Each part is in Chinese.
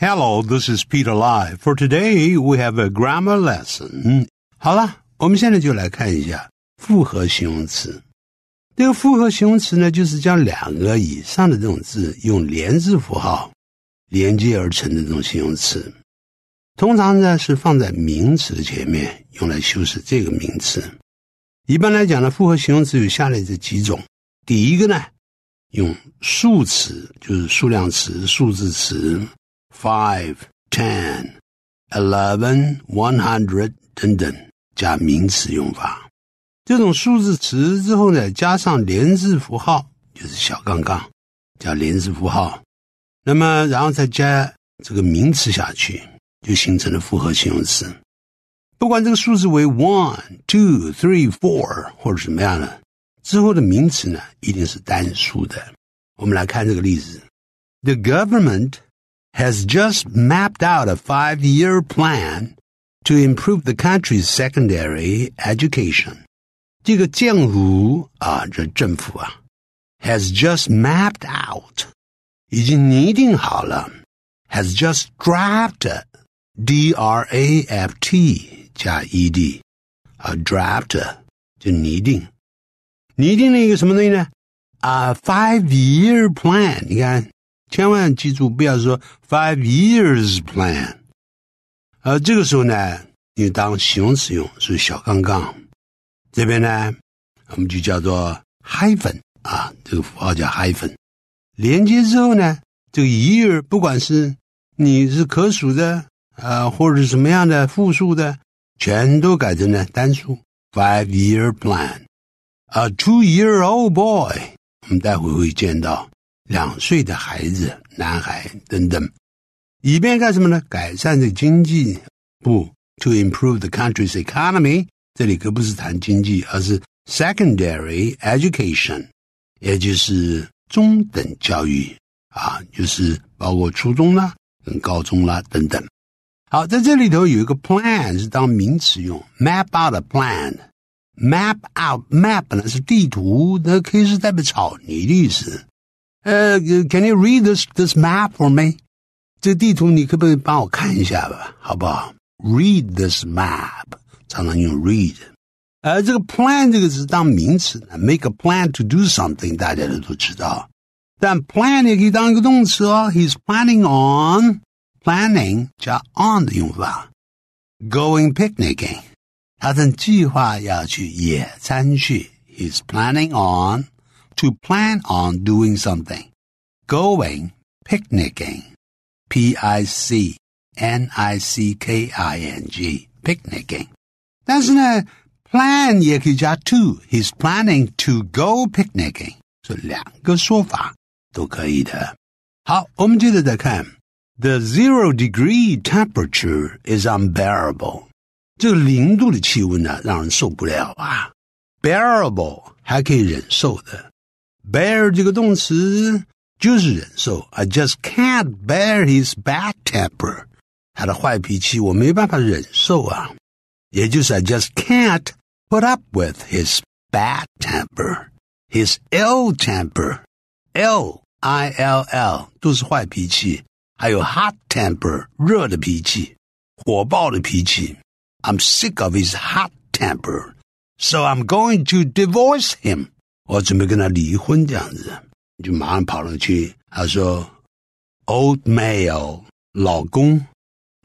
Hello, this is Peter Li. For today, we have a grammar lesson. 好了，我们现在就来看一下复合形容词。这个复合形容词呢，就是将两个以上的这种字用连字符号连接而成的这种形容词。通常呢是放在名词的前面，用来修饰这个名词。一般来讲呢，复合形容词有下列这几种。第一个呢，用数词，就是数量词、数字词。Five, ten, eleven, one hundred 等等，加名词用法。这种数字词之后呢，加上连字符号，就是小杠杠，加连字符号。那么，然后再加这个名词下去，就形成了复合形容词。不管这个数字为 one, two, three, four 或者什么样的，之后的名词呢，一定是单数的。我们来看这个例子：The government. has just mapped out a five year plan to improve the country's secondary education. 这个政府啊，这政府啊，has just mapped out，已经拟定好了，has just drafted，d r a f t 加 e d，啊，draft 就拟定，拟定了一个什么东西呢？啊，five year plan，你看千万记住，不要说 five years plan。呃，这个时候呢，你当形容词用，是小杠杠。这边呢，我们就叫做 hyphen，啊，这个符号叫 hyphen。连接之后呢，这个 year 不管是你是可数的，啊，或者是什么样的复数的，全都改成呢单数 five year plan。A two year old boy，我们待会会见到。两岁的孩子，男孩等等，以便干什么呢？改善这经济，不，to improve the country's economy。这里可不是谈经济，而是 secondary education，也就是中等教育啊，就是包括初中啦、跟高中啦等等。好，在这里头有一个 plan 是当名词用，map out the plan。map out map 呢是地图，那以是代表草，泥的意思。呃，Can you read this this map for me？这地图你可不可以帮我看一下吧，好不好？Read this map，常常用 read。呃，这个 plan 这个是当名词的，make a plan to do something，大家都都知道。但 plan 也可以当一个动词哦，He's planning on planning. 加 on 的用法，going picnicking，他正计划要去野餐去，He's planning on。to plan on doing something. Going, picnicking. P I C N I C K I N G, picnicking. That's a plan 也可以加 to. He's planning to go picnicking. So The zero degree temperature is unbearable. 这零度的气温呢，让人受不了啊。Bearable 还可以忍受的，bear 这个动词就是忍受。I just can't bear his bad temper，他的坏脾气我没办法忍受啊。也就是 I just can't put up with his bad temper, his ill temper, ill I L L 都是坏脾气，还有 hot temper 热的脾气，火爆的脾气。I'm sick of his hot temper, so I'm going to divorce him. 我准备跟他离婚，这样子，就马上跑上去。他说：“Old male，老公，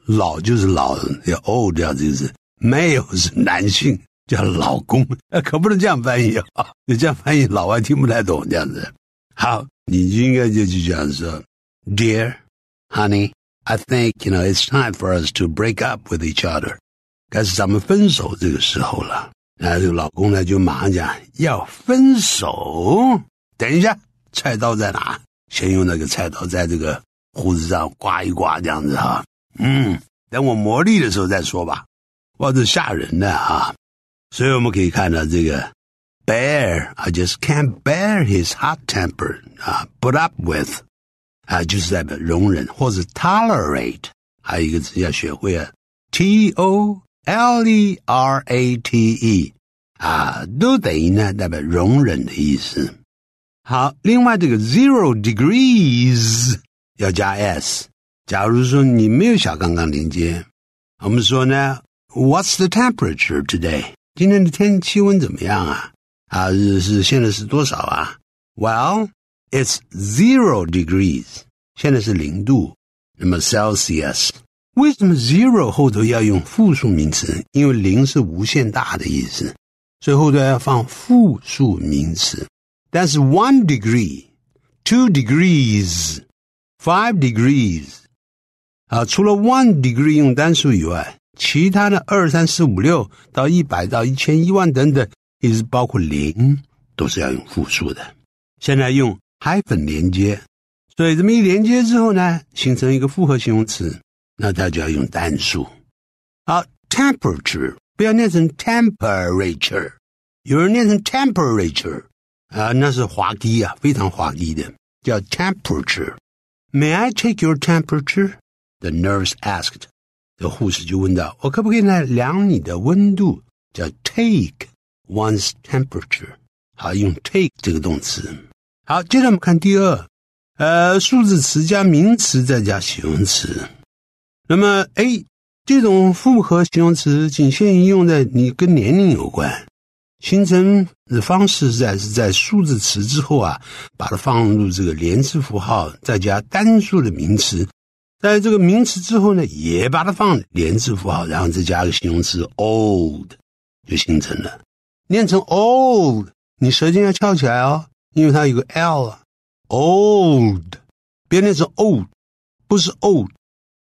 老就是老人，叫 old 这样子。Male 是男性，叫老公。可不能这样翻译啊！你这样翻译，老外听不太懂这样子。好，你就你应该就是这样说，Dear，Honey，I think you know it's time for us to break up with each other。该是咱们分手这个时候了。”然后老公呢就马上讲要分手。等一下，菜刀在哪？先用那个菜刀在这个胡子上刮一刮，这样子哈。嗯，等我磨砺的时候再说吧。哇，这吓人的啊！所以我们可以看到这个 bear，I just can't bear his hot temper，啊，put up with，啊，就是代表容忍或者 tolerate，还有一个词要学会啊，t o。L-E-R-A-T-E，-E, 啊，都等于呢代表容忍的意思。好，另外这个 zero degrees 要加 s。假如说你没有小杠杠连接，我们说呢，What's the temperature today？今天的天气温怎么样啊？啊，是现在是多少啊？Well, it's zero degrees，现在是零度，那么 Celsius。为什么 zero 后头要用复数名词？因为零是无限大的意思，所以后头要放复数名词。但是 one degree, two degrees, five degrees。啊，除了 one degree 用单数以外，其他的二、三、四、五、六到一百到一千一万等等，也是包括零，都是要用复数的。现在用 hyphen 连接，所以这么一连接之后呢，形成一个复合形容词。那它就要用单数。好，temperature 不要念成 temperature，有人念成 temperature 啊，那是滑稽啊，非常滑稽的，叫 temperature。May I take your temperature？The nurse asked。这护士就问道：“我可不可以来量你的温度？”叫 take one's temperature。好，用 take 这个动词。好，接着我们看第二，呃，数字词加名词再加形容词。那么，哎，这种复合形容词仅限于用在你跟年龄有关，形成的方式是在数字词之后啊，把它放入这个连字符号，再加单数的名词，在这个名词之后呢，也把它放连字符号，然后再加个形容词 old，就形成了。念成 old，你舌尖要翘起来哦，因为它有个 l。old，别念成 old，不是 old。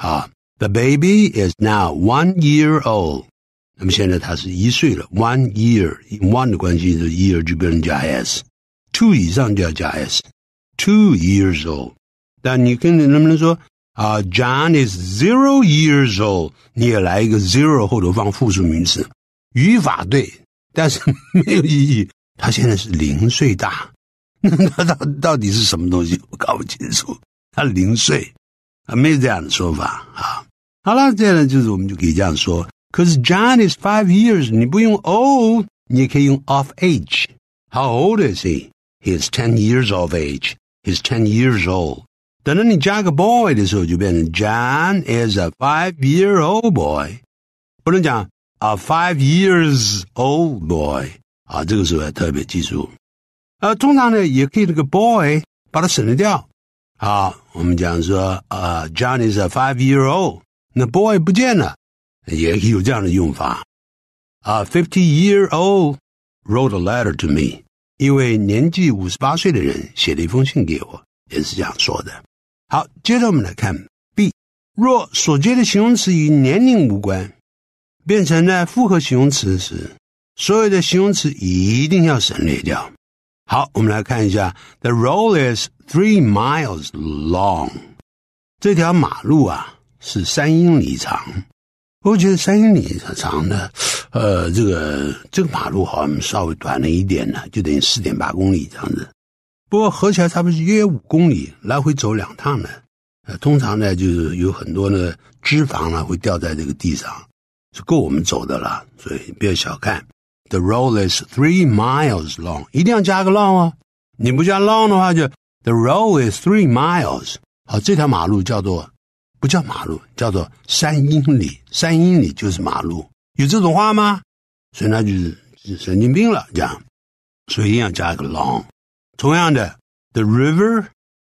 啊，The baby is now one year old。那么现在他是一岁了，one year，one 的关系是 year 就不能加 s，two 以上就要加 s，two years old。但你跟能不能说啊，John is zero years old？你也来一个 zero 后头放复数名词，语法对，但是没有意义。他现在是零岁大，那他到到底是什么东西？我搞不清楚。他零岁，made that so far. 好了，这样就是我们就可以这样说，Cause John is five years，你不用 old，你可以用 of age。How old is he? He is ten years of age. He's ten years old. 等到你加个 boy 的时候，就变成 John is a five-year-old boy。不能讲 a five years old boy 啊，这个时候要特别记住。呃，通常呢，也可以这个 boy 把它省略掉啊，我们讲说，啊 j o h n is a five-year-old。那 boy 不见了，也有这样的用法。A fifty-year-old wrote a letter to me。一位年纪五十八岁的人写了一封信给我，也是这样说的。好，接着我们来看 B。若所接的形容词与年龄无关，变成了复合形容词时，所有的形容词一定要省略掉。好，我们来看一下。The road is three miles long。这条马路啊是三英里长。我觉得三英里长呢，呃，这个这个马路好像稍微短了一点呢，就等于四点八公里这样子。不过合起来差不多约五公里，来回走两趟呢。呃，通常呢，就是有很多的脂肪呢会掉在这个地上，是够我们走的了，所以不要小看。The road is three miles long. 一定要加个 long 啊！你不加 long 的话就，就 The road is three miles。好，这条马路叫做不叫马路，叫做三英里。三英里就是马路，有这种话吗？所以那就是神经病了，这样。所以一定要加个 long。同样的，The river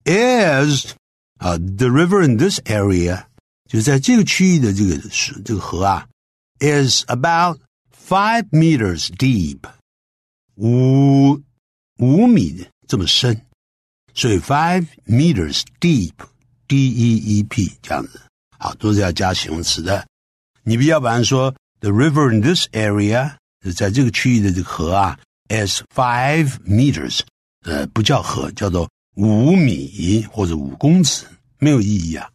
is 啊、uh,，the river in this area 就在这个区域的这个是这个河啊，is about five meters deep. 五五米这么深，所以 five meters deep, E E P 这样子，好，都是要加形容词的。你不要把人说 the river in this area，在这个区域的这个河啊，is five meters，呃，不叫河，叫做五米或者五公尺，没有意义啊。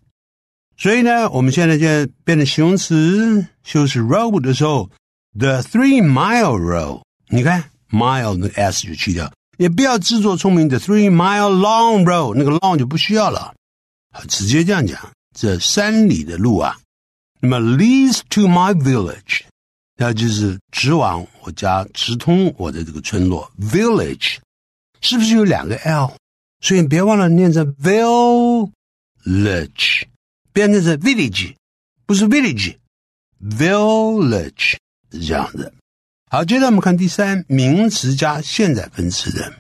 所以呢，我们现在在变成形容词修饰 road 的时候，the Three Mile Road，你看 mile 那个 s 就去掉，也不要自作聪明。The Three Mile Long Road long 就不需要了，直接这样讲，这三里的路啊。那么 leads to my village，那就是直往我家，直通我的这个村落。Village 是不是有两个 l？所以别忘了念成 village，不要念成 village，不是 village，village。是这样的，好，接着我们看第三名词加现在分词的，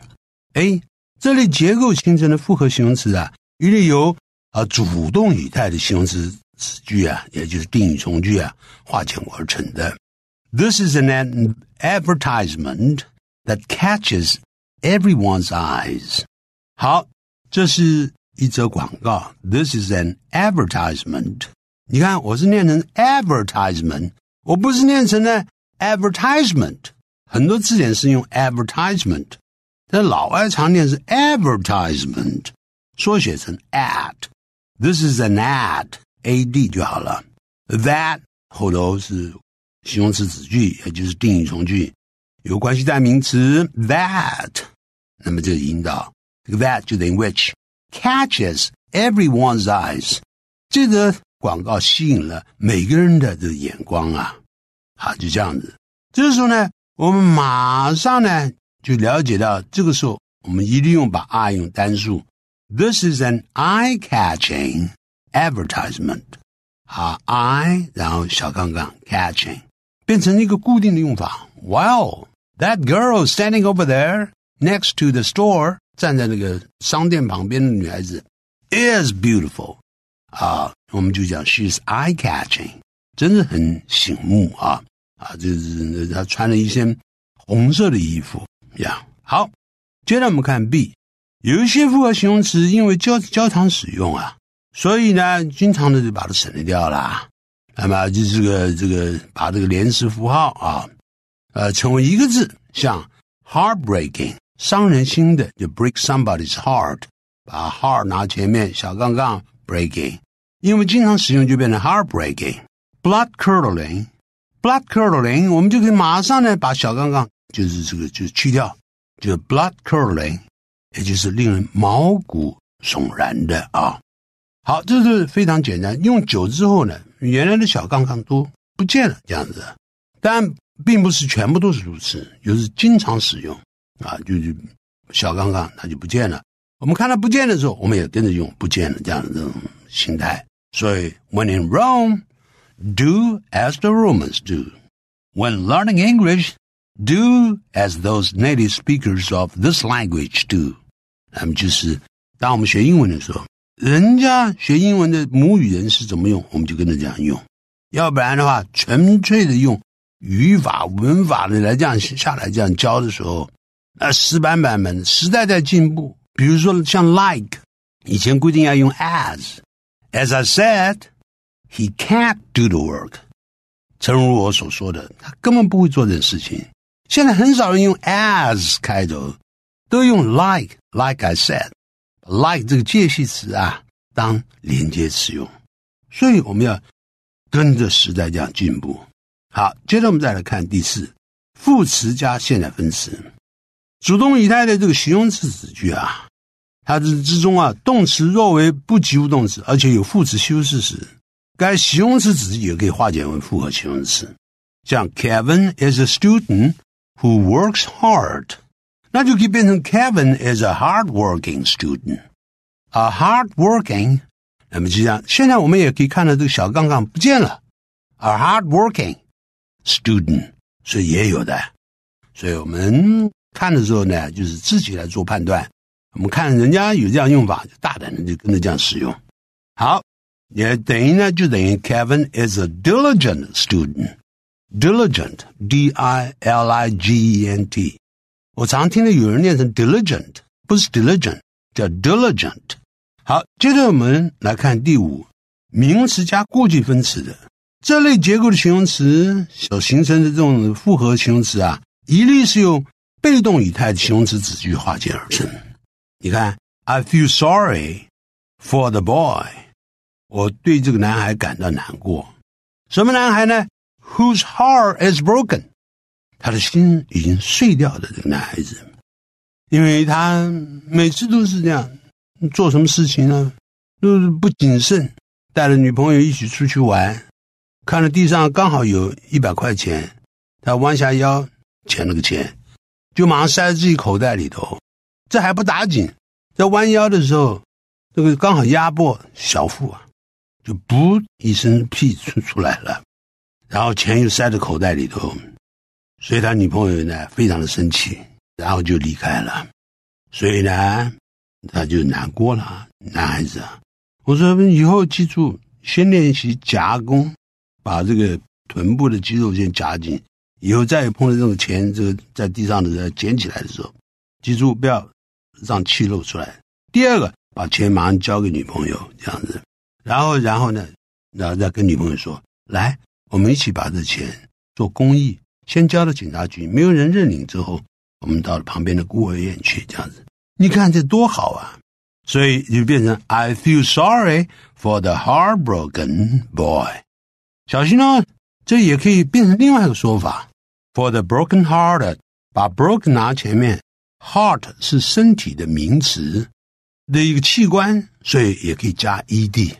哎，这类结构形成的复合形容词啊，一定由啊主动语态的形容词词句啊，也就是定语从句啊，化简而成的。This is an advertisement that catches everyone's eyes。好，这是一则广告。This is an advertisement。你看，我是念成 advertisement。我不是念成了 advertisement，很多字典是用 advertisement，但老外常念是 advertisement，缩写成 ad。This is an ad. ad，ad 就好了。That 后头是形容词子句，也就是定语从句，有关系代名词 that，那么就引导 that 就等于 which catches everyone's eyes。这个广告吸引了每个人的这个眼光啊，好，就这样子。这时候呢，我们马上呢就了解到，这个时候我们一定用把 I 用单数，This is an eye-catching advertisement。好，I 然后小杠杠 catching 变成一个固定的用法。w o w that girl standing over there next to the store 站在那个商店旁边的女孩子 is beautiful. 啊，我们就讲 she's eye-catching，真的很醒目啊啊，就是她穿了一身红色的衣服呀。好，接着我们看 B，有一些复合形容词因为交交常使用啊，所以呢，经常的就把它省略掉了。那么就这个这个把这个连词符号啊，呃，成为一个字，像 heartbreaking 伤人心的，就 break somebody's heart，把 heart 拿前面小杠杠 breaking。因为经常使用，就变成 heartbreaking, blood curdling, blood curdling。我们就可以马上呢，把小杠杠，就是这个，就去掉，就 blood curdling，也就是令人毛骨悚然的啊。好，这是非常简单。用久之后呢，原来的小杠杠都不见了，这样子。但并不是全部都是如此，就是经常使用啊，就就小杠杠它就不见了。我们看到不见的时候，我们也跟着用不见了这样子这种心态。So when in Rome, do as the Romans do. When learning English, do as those native speakers of this language do。他们就是当我们学英文的时候，人家学英文的母语人是怎么用，我们就跟着这样用。要不然的话，纯粹的用语法、文法的来这样下来这样教的时候，那死板板们。时代在进步，比如说像 uh, like，以前规定要用 as，As I said, he can't do the work。正如我所说的，他根本不会做这件事情。现在很少人用 as 开头，都用 like。Like I said，like 这个介系词啊，当连接使用。所以我们要跟着时代这样进步。好，接着我们再来看第四副词加现在分词，主动语态的这个形容词词句啊。它之之中啊，动词若为不及物动词，而且有副词修饰时，该形容词词也可以化简为复合形容词。像 Kevin is a student who works hard，那就可以变成 Kevin is a hard-working student。a hard-working，那么就这样。现在我们也可以看到这个小杠杠不见了。a hard-working student 是也有的，所以我们看的时候呢，就是自己来做判断。我们看人家有这样用法，就大胆的就跟着这样使用。好，也等于呢，就等于 Kevin is a diligent student. Diligent, D-I-L-I-G-E-N-T. 我常听到有人念成 diligent，不是 diligent，叫 diligent。好，接着我们来看第五，名词加过去分词的这类结构的形容词所形成的这种复合形容词啊，一律是用被动语态的形容词词句化简而成。你看，I feel sorry for the boy。我对这个男孩感到难过。什么男孩呢？Whose heart is broken？他的心已经碎掉的这个男孩子，因为他每次都是这样，做什么事情呢？是不谨慎，带着女朋友一起出去玩，看到地上刚好有一百块钱，他弯下腰捡了个钱，就马上塞自己口袋里头。这还不打紧，在弯腰的时候，这个刚好压迫小腹，啊，就“噗”一声屁出出来了，然后钱又塞在口袋里头，所以他女朋友呢非常的生气，然后就离开了，所以呢他就难过了。男孩子，啊，我说以后记住，先练习夹弓，把这个臀部的肌肉先夹紧，以后再碰到这种钱这个在地上的捡起来的时候，记住不要。让气露出来。第二个，把钱马上交给女朋友这样子，然后，然后呢，然后再跟女朋友说：“来，我们一起把这钱做公益，先交到警察局，没有人认领之后，我们到旁边的孤儿院去这样子。你看这多好啊！所以就变成 I feel sorry for the heartbroken boy。小心哦，这也可以变成另外一个说法：for the broken heart，e d 把 broken 拿前面。” Heart 是身体的名词的一个器官，所以也可以加 ed。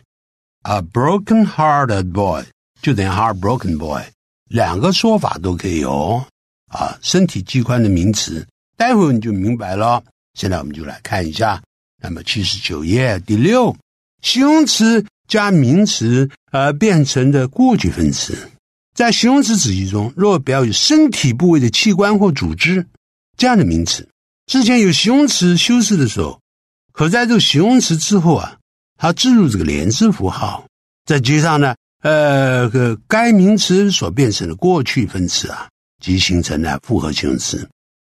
A broken hearted boy 就等于 heart broken boy，两个说法都可以有。啊，身体器官的名词，待会儿你就明白了。现在我们就来看一下，那么七十九页第六，形容词加名词而变成的过去分词，在形容词词义中，若表有身体部位的器官或组织这样的名词。之前有形容词修饰的时候，可在这个形容词之后啊，它置入这个连字符号，再加上呢，呃，个该名词所变成的过去分词啊，即形成了复合形容词。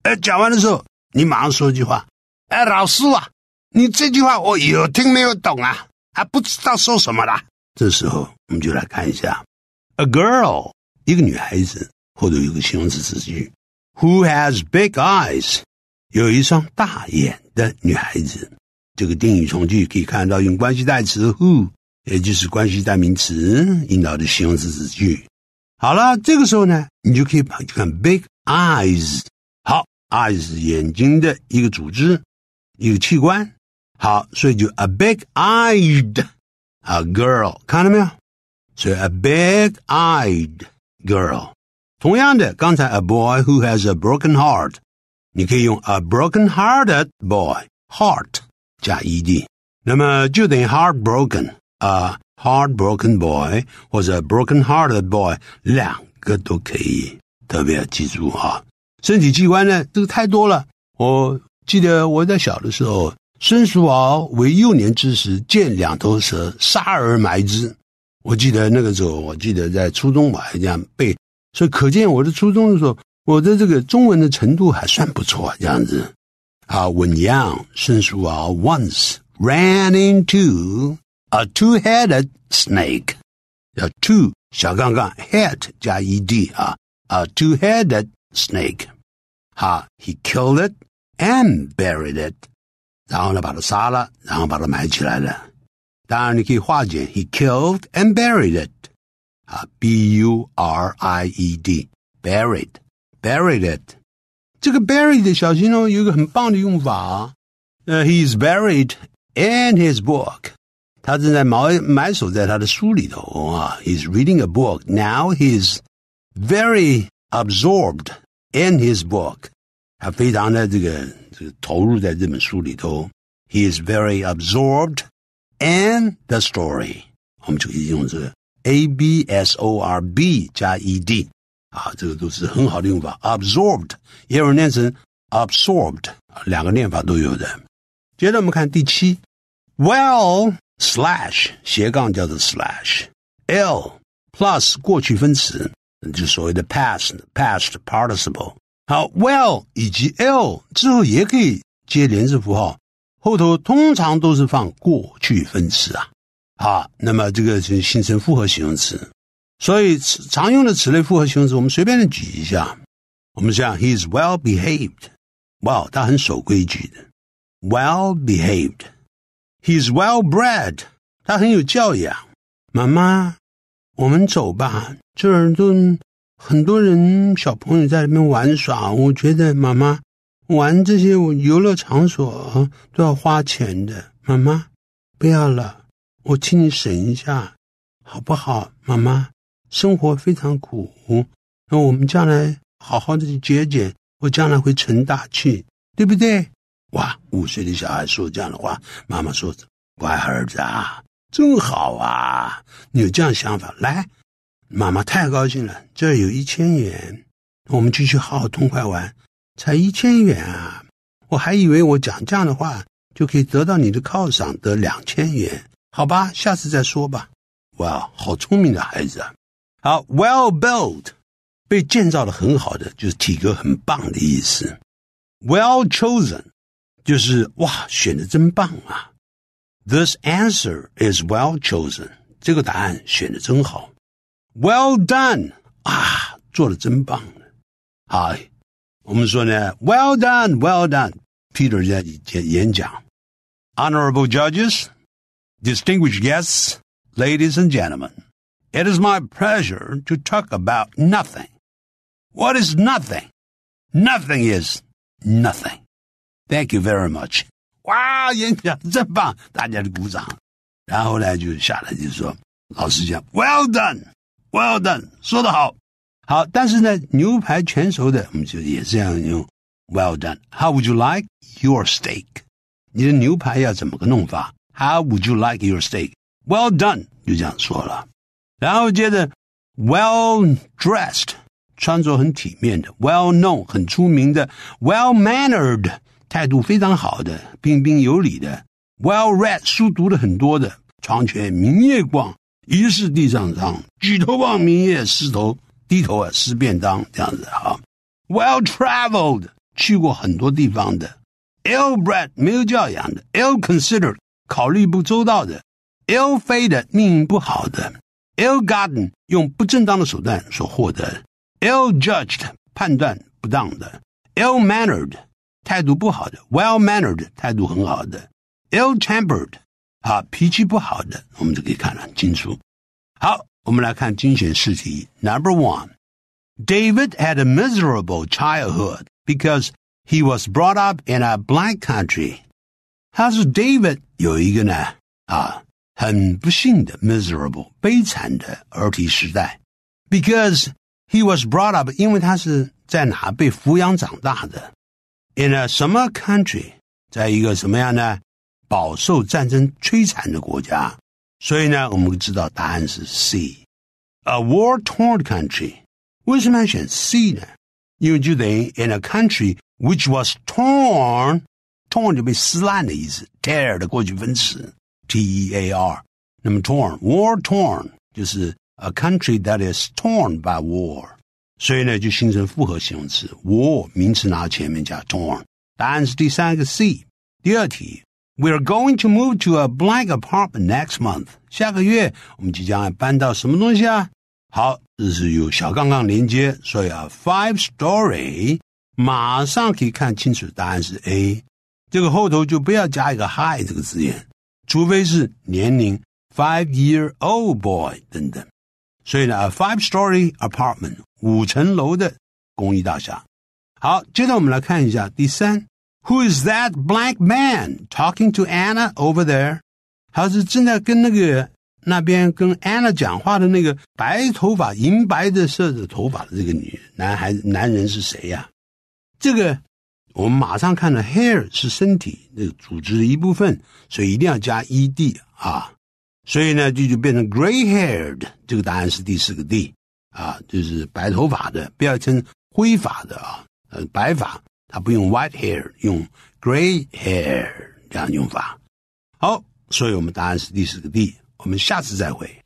哎，讲完的时候，你马上说一句话，哎，老师啊，你这句话我有听没有懂啊？还不知道说什么啦。这时候我们就来看一下，a girl，一个女孩子，后头有个形容词词句 w h o has big eyes。有一双大眼的女孩子，这个定语从句可以看到用关系代词 who，也就是关系代名词引导的形容词词句。好了，这个时候呢，你就可以把你看 big eyes，好 eyes 眼睛的一个组织，一个器官。好，所以就 a big eyed a girl，看到没有？所以 a big eyed girl。同样的，刚才 a boy who has a broken heart。你可以用 a broken-hearted boy，heart 加 ed，那么就等于 heartbroken，a heartbroken boy 或者 broken-hearted boy 两个都可以。特别要记住哈，身体器官呢，这个太多了。我记得我在小的时候，孙叔敖为幼年之时见两头蛇，杀而埋之。我记得那个时候，我记得在初中吧，这样背，所以可见我的初中的时候。我的这个中文的程度还算不错，这样子。啊，When young，孙叔啊，once ran into a two-headed snake。啊，two 小杠杠 head 加 ed 啊，a two-headed snake。哈，He killed it and buried it。然后呢，把它杀了，然后把它埋起来了。当然，你可以化简，He killed and buried it。啊，b u r i e d，buried。buried it. it。这个 buried 小形容有一个很棒的用法，呃，he's buried in his book。他正在埋埋首在他的书里头啊，he's reading a book now. He's very absorbed in his book。他非常的这个这个投入在这本书里头。He is very absorbed in the story。我们就可以用这个 A B S O R B 加 E D。啊，这个都是很好的用法。absorbed 也有人念成 absorbed，两个念法都有的。接着我们看第七，well slash 斜杠叫做 slash，l plus 过去分词，就所谓的 past past participle。好，well 以及 l 之后也可以接连字符号，后头通常都是放过去分词啊。好，那么这个就形成复合形容词。所以常用的此类复合形容词，我们随便的举一下。我们像 “he is well behaved”，哇，他很守规矩的；“well behaved”，“he is well bred”，他很有教养。妈妈，我们走吧，这儿都很多人，小朋友在里面玩耍。我觉得妈妈玩这些游乐场所都要花钱的。妈妈，不要了，我请你省一下，好不好，妈妈？生活非常苦，那我们将来好好的节俭，我将来会成大器，对不对？哇！五岁的小孩说这样的话，妈妈说：“乖儿子啊，真好啊，你有这样想法，来，妈妈太高兴了。这有一千元，我们继续好好痛快玩。才一千元啊！我还以为我讲这样的话就可以得到你的犒赏，得两千元。好吧，下次再说吧。哇，好聪明的孩子啊！”好，well built 被建造的很好的，就是体格很棒的意思。Well chosen answer is well chosen，这个答案选的真好。Well done 啊，做的真棒。好，我们说呢，Well done，Well done。Peter 在演演讲，Honorable judges，distinguished guests，ladies and gentlemen。it is my pleasure to talk about nothing. What is nothing? Nothing is nothing. Thank you very much. 哇，演讲真棒，大家鼓掌。然后呢，就下来就说，老师讲，Well done，Well done，说得好，好。但是呢，牛排全熟的，我们就也这样用，Well done。How would you like your steak？你的牛排要怎么个弄法？How would you like your steak？Well done，就这样说了。然后接着，well dressed，穿着很体面的；well known，很出名的；well mannered，态度非常好的，彬彬有礼的；well read，书读了很多的；床前明月光，疑是地上霜，举头望明月，低头低头啊，思便当这样子哈；well traveled，去过很多地方的；ill bred，没有教养的；ill considered，考虑不周到的；ill fated，命运不好的。ill gotten 用不正当的手段所获得，ill judged 判断不当的，ill mannered 态度不好的，well mannered 态度很好的，ill tempered 啊脾气不好的，我们就可以看得很清楚。好，我们来看精选试题 number one。David had a miserable childhood because he was brought up in a black country. How's David 有一个呢啊很不幸的 miserable 悲惨的儿提时代，because he was brought up 因为他是在哪被抚养长大的，in a 什么 country 在一个什么样呢？饱受战争摧残的国家，所以呢，我们知道答案是 C，a war-torn country。为什么要选 C 呢？因为就等于 in a country which was torn，torn 就被撕烂的意思，tear 的过去分词。T E A war torn 就是 a country that is torn by war，所以呢就形成复合形容词 war 名词拿前面加 torn。答案是第三个 C。第二题，We are going to move to a blank apartment next month。下个月我们即将要搬到什么东西啊？好，这是由小杠杠连接，所以啊，five story 马上可以看清楚答案是 A。这个后头就不要加一个 high 这个字眼。除非是年龄 five year old boy 等等。所以呢，a five story apartment 五层楼的公寓大厦。好，接着我们来看一下第三，Who is that black man talking to Anna over there？他是正在跟那个那边跟 Anna 讲话的那个白头发、银白的色的头发的这个女男孩子男人是谁呀、啊？这个我们马上看到，hair 是身体那个组织的一部分，所以一定要加 ed 啊，所以呢就就变成 gray-haired，这个答案是第四个 D 啊，就是白头发的，不要称灰发的啊，呃白发它不用 white hair，用 gray hair 这样用法。好，所以我们答案是第四个 D，我们下次再会。